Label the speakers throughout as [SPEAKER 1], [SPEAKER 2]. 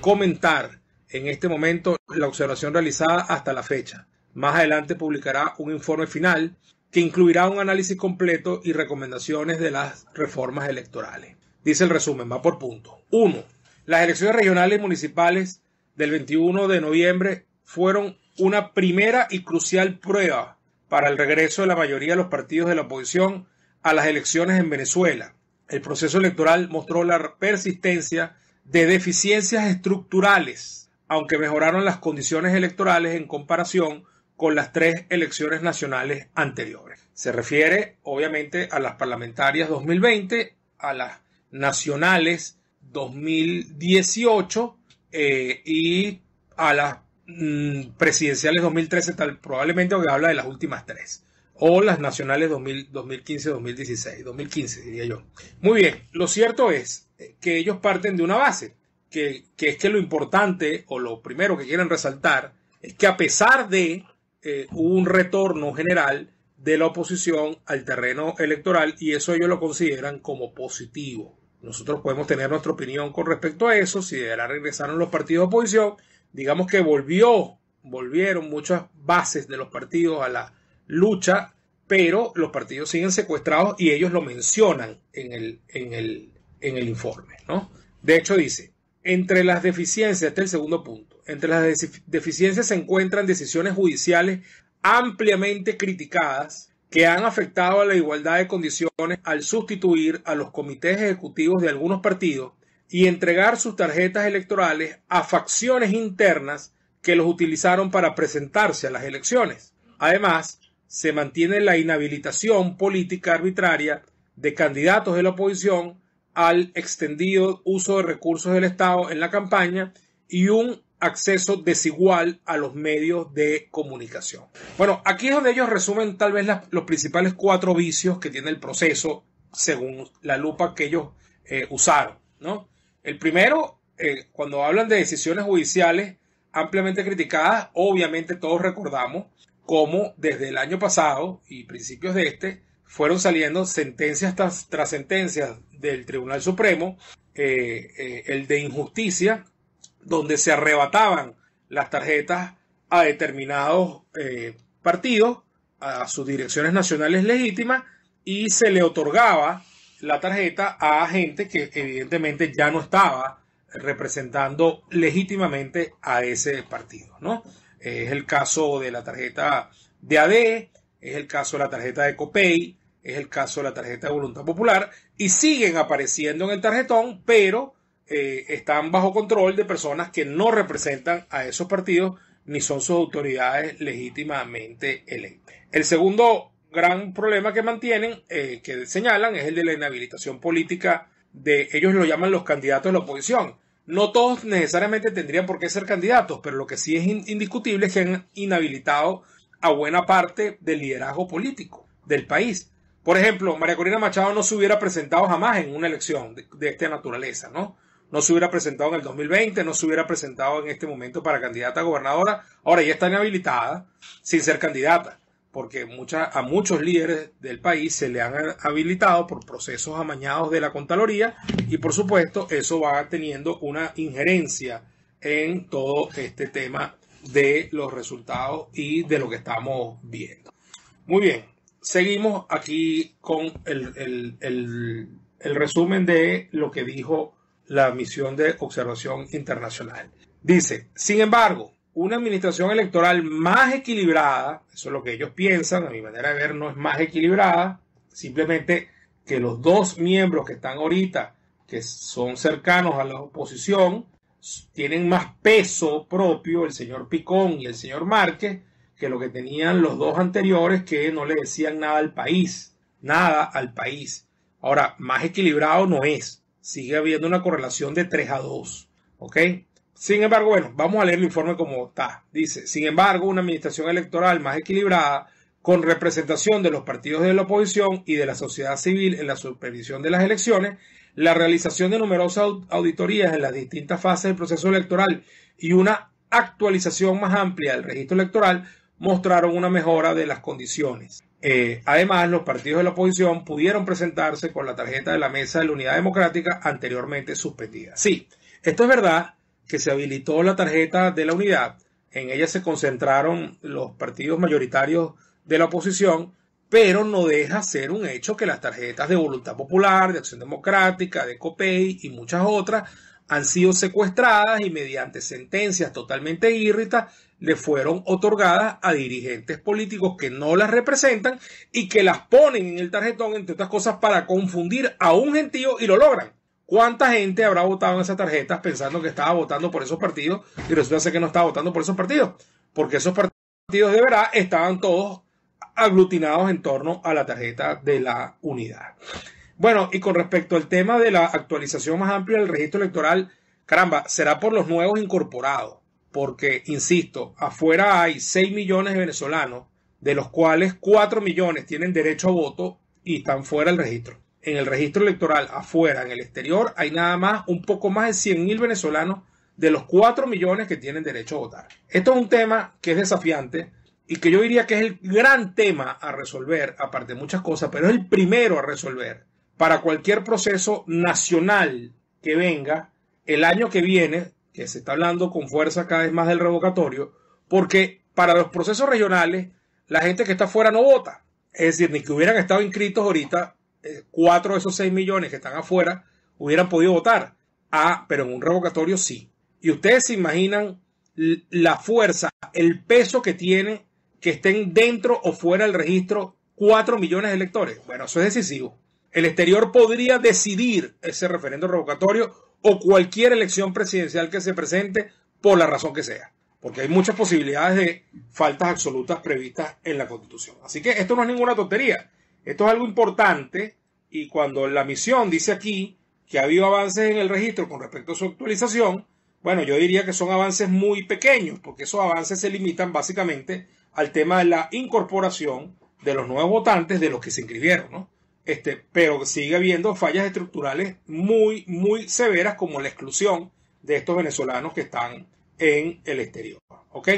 [SPEAKER 1] comentar en este momento la observación realizada hasta la fecha. Más adelante publicará un informe final que incluirá un análisis completo y recomendaciones de las reformas electorales. Dice el resumen, va por punto. 1. Las elecciones regionales y municipales del 21 de noviembre fueron una primera y crucial prueba para el regreso de la mayoría de los partidos de la oposición a las elecciones en Venezuela. El proceso electoral mostró la persistencia de deficiencias estructurales, aunque mejoraron las condiciones electorales en comparación con las tres elecciones nacionales anteriores. Se refiere obviamente a las parlamentarias 2020, a las nacionales 2018 eh, y a las mm, presidenciales 2013, tal, probablemente, habla de las últimas tres o las nacionales 2015-2016, 2015 diría yo. Muy bien, lo cierto es eh, que ellos parten de una base, que, es que lo importante o lo primero que quieren resaltar es que a pesar de eh, un retorno general de la oposición al terreno electoral y eso ellos lo consideran como positivo. Nosotros podemos tener nuestra opinión con respecto a eso, si de verdad regresaron los partidos de oposición, digamos que volvió, volvieron muchas bases de los partidos a la lucha, pero los partidos siguen secuestrados y ellos lo mencionan en el, en el, en el informe. ¿no? De hecho, dice, entre las deficiencias, este es el segundo punto, entre las deficiencias se encuentran decisiones judiciales ampliamente criticadas que han afectado a la igualdad de condiciones al sustituir a los comités ejecutivos de algunos partidos y entregar sus tarjetas electorales a facciones internas que los utilizaron para presentarse a las elecciones. Además, se mantiene la inhabilitación política arbitraria de candidatos de la oposición al extendido uso de recursos del Estado en la campaña y un acceso desigual a los medios de comunicación. Bueno, aquí es donde ellos resumen tal vez los principales cuatro vicios que tiene el proceso según la lupa que ellos eh, usaron. ¿no? El primero, eh, cuando hablan de decisiones judiciales ampliamente criticadas, obviamente todos recordamos como desde el año pasado y principios de este fueron saliendo sentencias tras, sentencias del Tribunal Supremo, eh, eh, el de injusticia, donde se arrebataban las tarjetas a determinados eh, partidos, a sus direcciones nacionales legítimas, y se le otorgaba la tarjeta a gente que evidentemente ya no estaba representando legítimamente a ese partido, ¿no? es el caso de la tarjeta de ADE, es el caso de la tarjeta de Copay, es el caso de la tarjeta de Voluntad Popular, y siguen apareciendo en el tarjetón, pero eh, están bajo control de personas que no representan a esos partidos ni son sus autoridades legítimamente electas. El segundo gran problema que mantienen, eh, que señalan, es el de la inhabilitación política de ellos lo llaman los candidatos de la oposición. No todos necesariamente tendrían por qué ser candidatos, pero lo que sí es indiscutible es que han inhabilitado a buena parte del liderazgo político del país. Por ejemplo, María Corina Machado no se hubiera presentado jamás en una elección de, esta naturaleza, ¿no? No se hubiera presentado en el 2020, no se hubiera presentado en este momento para candidata a gobernadora. Ahora ya está inhabilitada sin ser candidata porque a muchos líderes del país se le han habilitado por procesos amañados de la Contaloría, y por supuesto eso va teniendo una injerencia en todo este tema de los resultados y de lo que estamos viendo. Muy bien, seguimos aquí con el resumen de lo que dijo la misión de observación internacional. Dice, sin embargo, una administración electoral más equilibrada, eso es lo que ellos piensan, a mi manera de ver no es más equilibrada, simplemente que los dos miembros que están ahorita, que son cercanos a la oposición, tienen más peso propio, el señor Picón y el señor Márquez, que lo que tenían los dos anteriores que no le decían nada al país, nada al país. Ahora, más equilibrado no es, sigue habiendo una correlación de 3 a 2, ¿ok? Sin embargo, bueno, vamos a leer el informe como está. Dice, sin embargo, una administración electoral más equilibrada, con representación de los partidos de la oposición y de la sociedad civil en la supervisión de las elecciones, la realización de numerosas auditorías en las distintas fases del proceso electoral y una actualización más amplia del registro electoral mostraron una mejora de las condiciones. Eh, además, los partidos de la oposición pudieron presentarse con la tarjeta de la mesa de la Unidad Democrática anteriormente suspendida. Sí, esto es verdad que se habilitó la tarjeta de la unidad. En ella se concentraron los partidos mayoritarios de la oposición, pero no deja ser un hecho que las tarjetas de Voluntad Popular, de Acción Democrática, de COPEI y muchas otras han sido secuestradas y mediante sentencias totalmente irritas le fueron otorgadas a dirigentes políticos que no las representan y que las ponen en el tarjetón, entre otras cosas, para confundir a un gentío y lo logran. ¿Cuánta gente habrá votado en esas tarjetas pensando que estaba votando por esos partidos y resulta ser que no estaba votando por esos partidos? Porque esos partidos de verdad estaban todos aglutinados en torno a la tarjeta de la unidad. Bueno, y con respecto al tema de la actualización más amplia del registro electoral, caramba, será por los nuevos incorporados, porque, insisto, afuera hay 6 millones de venezolanos, de los cuales 4 millones tienen derecho a voto y están fuera del registro en el registro electoral afuera, en el exterior, hay nada más un poco más de 100 mil venezolanos de los 4 millones que tienen derecho a votar. Esto es un tema que es desafiante y que yo diría que es el gran tema a resolver, aparte de muchas cosas, pero es el primero a resolver para cualquier proceso nacional que venga el año que viene, que se está hablando con fuerza cada vez más del revocatorio, porque para los procesos regionales la gente que está fuera no vota. Es decir, ni que hubieran estado inscritos ahorita eh, cuatro de esos seis millones que están afuera hubieran podido votar. a ah, pero en un revocatorio sí. Y ustedes se imaginan la fuerza, el peso que tiene que estén dentro o fuera del registro cuatro millones de electores. Bueno, eso es decisivo. El exterior podría decidir ese referendo revocatorio o cualquier elección presidencial que se presente por la razón que sea, porque hay muchas posibilidades de faltas absolutas previstas en la Constitución. Así que esto no es ninguna tontería. Esto es algo importante y cuando la misión dice aquí que ha habido avances en el registro con respecto a su actualización, bueno, yo diría que son avances muy pequeños, porque esos avances se limitan básicamente al tema de la incorporación de los nuevos votantes de los que se inscribieron, ¿no? Este, pero sigue habiendo fallas estructurales muy, muy severas, como la exclusión de estos venezolanos que están en el exterior. ¿Ok?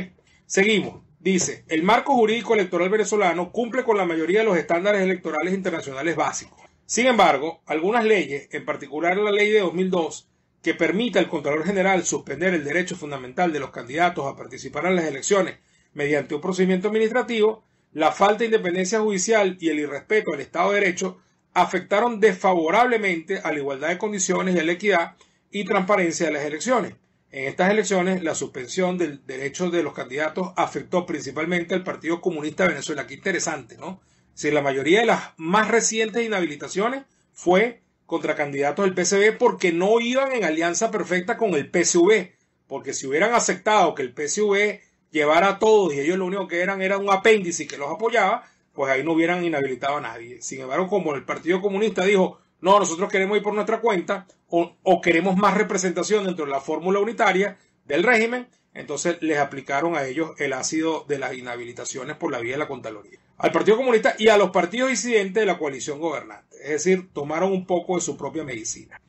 [SPEAKER 1] Seguimos. Dice, el marco jurídico electoral venezolano cumple con la mayoría de los estándares electorales internacionales básicos. Sin embargo, algunas leyes, en particular la ley de 2002, que permite al Contralor General suspender el derecho fundamental de los candidatos a participar en las elecciones mediante un procedimiento administrativo, la falta de independencia judicial y el irrespeto al Estado de Derecho afectaron desfavorablemente a la igualdad de condiciones y a la equidad y transparencia de las elecciones. En estas elecciones, la suspensión del derecho de los candidatos afectó principalmente al Partido Comunista de Venezuela. Qué interesante, ¿no? Si la mayoría de las más recientes inhabilitaciones fue contra candidatos del PCB porque no iban en alianza perfecta con el PSV. Porque si hubieran aceptado que el PSV llevara a todos y ellos lo único que eran era un apéndice que los apoyaba, pues ahí no hubieran inhabilitado a nadie. Sin embargo, como el Partido Comunista dijo, no, nosotros queremos ir por nuestra cuenta o, queremos más representación dentro de la fórmula unitaria del régimen, entonces les aplicaron a ellos el ácido de las inhabilitaciones por la vía de la Contraloría. Al Partido Comunista y a los partidos disidentes de la coalición gobernante. Es decir, tomaron un poco de su propia medicina.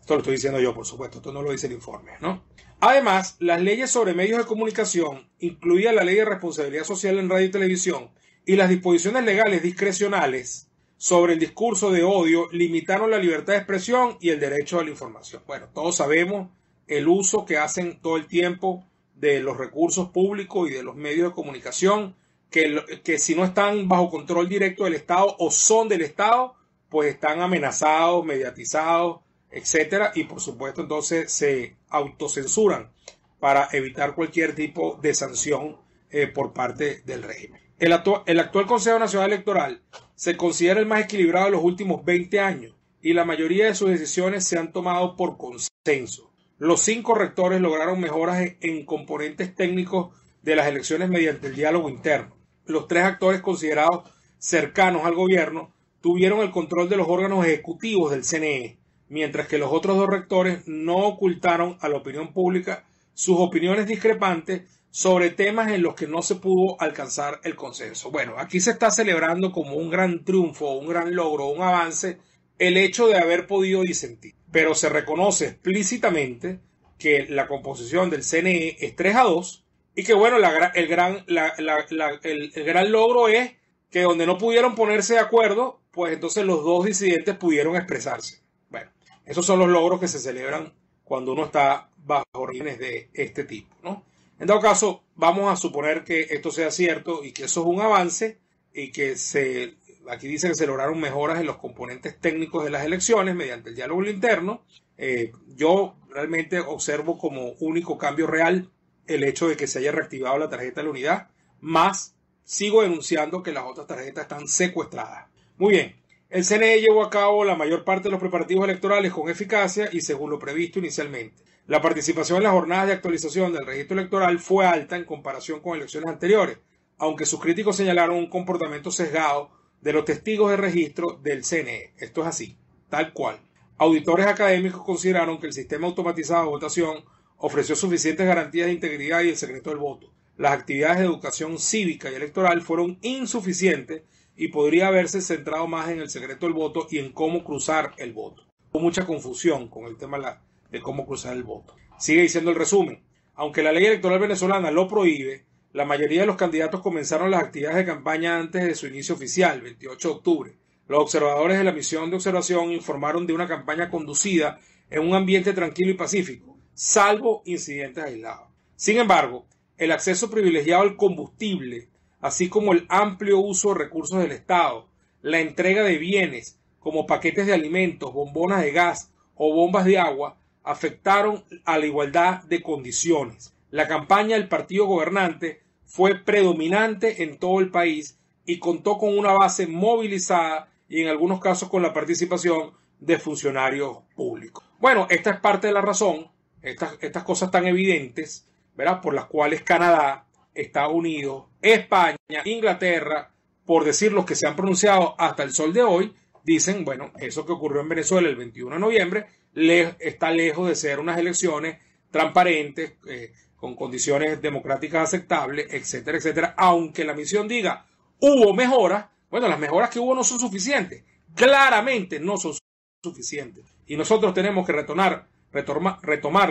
[SPEAKER 1] Esto lo estoy diciendo yo, por supuesto, esto no lo dice el informe, ¿no? Además, las leyes sobre medios de comunicación, incluida la ley de responsabilidad social en radio y televisión, y las disposiciones legales discrecionales sobre el discurso de odio limitaron la libertad de expresión y el derecho a la información. Bueno, todos sabemos el uso que hacen todo el tiempo de los recursos públicos y de los medios de comunicación, que, que si no están bajo control directo del Estado o son del Estado, pues están amenazados, mediatizados, etcétera, y por supuesto entonces se autocensuran para evitar cualquier tipo de sanción eh, por parte del régimen. El, el actual Consejo Nacional Electoral se considera el más equilibrado de los últimos 20 años y la mayoría de sus decisiones se han tomado por consenso. Los cinco rectores lograron mejoras en componentes técnicos de las elecciones mediante el diálogo interno. Los tres actores considerados cercanos al gobierno tuvieron el control de los órganos ejecutivos del CNE, mientras que los otros dos rectores no ocultaron a la opinión pública sus opiniones discrepantes sobre temas en los que no se pudo alcanzar el consenso. Bueno, aquí se está celebrando como un gran triunfo, un gran logro, un avance, el hecho de haber podido disentir. Pero se reconoce explícitamente que la composición del CNE es 3 a 2 y que bueno, el, gran, el gran logro es que donde no pudieron ponerse de acuerdo, pues entonces los dos disidentes pudieron expresarse. Bueno, esos son los logros que se celebran cuando uno está bajo órdenes de este tipo, ¿no? En todo caso, vamos a suponer que esto sea cierto y que eso es un avance y que se, aquí dice que se lograron mejoras en los componentes técnicos de las elecciones mediante el diálogo interno. Eh, yo realmente observo como único cambio real el hecho de que se haya reactivado la tarjeta de la unidad, más sigo denunciando que las otras tarjetas están secuestradas. Muy bien, el CNE llevó a cabo la mayor parte de los preparativos electorales con eficacia y según lo previsto inicialmente. La participación en las jornadas de actualización del registro electoral fue alta en comparación con elecciones anteriores, aunque sus críticos señalaron un comportamiento sesgado de los testigos de registro del CNE. Esto es así, tal cual. Auditores académicos consideraron que el sistema automatizado de votación ofreció suficientes garantías de integridad y el secreto del voto. Las actividades de educación cívica y electoral fueron insuficientes y podría haberse centrado más en el secreto del voto y en cómo cruzar el voto. Hubo mucha confusión con el tema de la de cómo cruzar el voto. Sigue diciendo el resumen. Aunque la ley electoral venezolana lo prohíbe, la mayoría de los candidatos comenzaron las actividades de campaña antes de su inicio oficial, 28 de octubre. Los observadores de la misión de observación informaron de una campaña conducida en un ambiente tranquilo y pacífico, salvo incidentes aislados. Sin embargo, el acceso privilegiado al combustible, así como el amplio uso de recursos del Estado, la entrega de bienes como paquetes de alimentos, bombonas de gas o bombas de agua, afectaron a la igualdad de condiciones. La campaña del partido gobernante fue predominante en todo el país y contó con una base movilizada y en algunos casos con la participación de funcionarios públicos. Bueno, esta es parte de la razón, estas, cosas tan evidentes, ¿verdad? Por las cuales Canadá, Estados Unidos, España, Inglaterra, por decir los que se han pronunciado hasta el sol de hoy, dicen, bueno, eso que ocurrió en Venezuela el 21 de noviembre está lejos de ser unas elecciones transparentes, eh, con condiciones democráticas aceptables, etcétera, etcétera. Aunque la misión diga, hubo mejoras, bueno, las mejoras que hubo no son suficientes, claramente no son suficientes. Y nosotros tenemos que retomar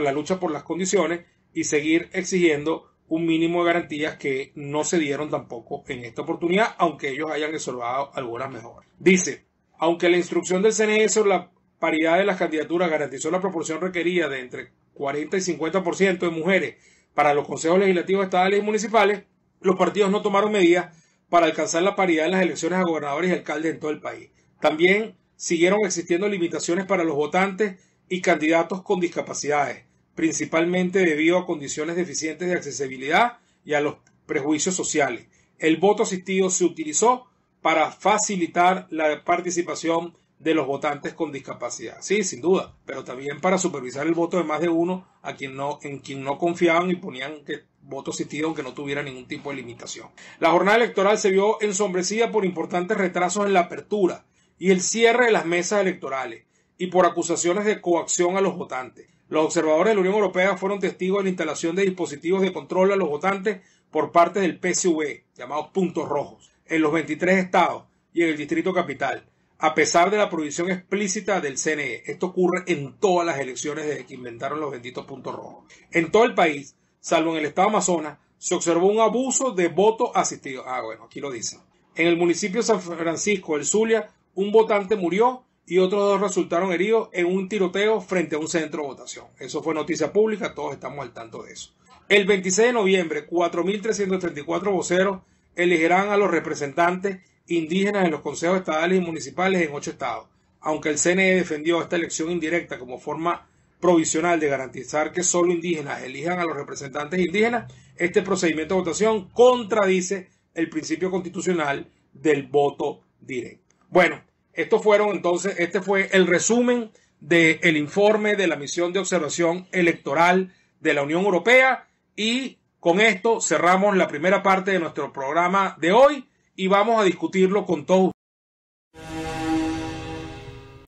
[SPEAKER 1] la lucha por las condiciones y seguir exigiendo un mínimo de garantías que no se dieron tampoco en esta oportunidad, aunque ellos hayan resolvido algunas mejoras. Dice, aunque la instrucción del CNE sobre la paridad de las candidaturas garantizó la proporción requerida de entre 40 y 50% de mujeres para los consejos legislativos estatales y municipales, los partidos no tomaron medidas para alcanzar la paridad en las elecciones a gobernadores y alcaldes en todo el país. También siguieron existiendo limitaciones para los votantes y candidatos con discapacidades, principalmente debido a condiciones deficientes de accesibilidad y a los prejuicios sociales. El voto asistido se utilizó para facilitar la participación de los votantes con discapacidad. Sí, sin duda, pero también para supervisar el voto de más de uno a quien no, en quien no confiaban y ponían que voto asistido aunque no tuviera ningún tipo de limitación. La jornada electoral se vio ensombrecida por importantes retrasos en la apertura y el cierre de las mesas electorales y por acusaciones de coacción a los votantes. Los observadores de la Unión Europea fueron testigos de la instalación de dispositivos de control a los votantes por parte del PSV, llamados puntos rojos, en los 23 estados y en el Distrito Capital, a pesar de la prohibición explícita del CNE. Esto ocurre en todas las elecciones desde que inventaron los benditos puntos rojos. En todo el país, salvo en el estado Amazonas, se observó un abuso de voto asistido. Ah, bueno, aquí lo dice. En el municipio de San Francisco, del Zulia, un votante murió y otros dos resultaron heridos en un tiroteo frente a un centro de votación. Eso fue noticia pública, todos estamos al tanto de eso. El 26 de noviembre, 4.334 voceros elegirán a los representantes indígenas en los consejos estatales y municipales en ocho estados. Aunque el CNE defendió esta elección indirecta como forma provisional de garantizar que solo indígenas elijan a los representantes indígenas, este procedimiento de votación contradice el principio constitucional del voto directo. Bueno, estos fueron entonces, este fue el resumen del el informe de la misión de observación electoral de la Unión Europea y con esto cerramos la primera parte de nuestro programa de hoy y vamos a discutirlo con todos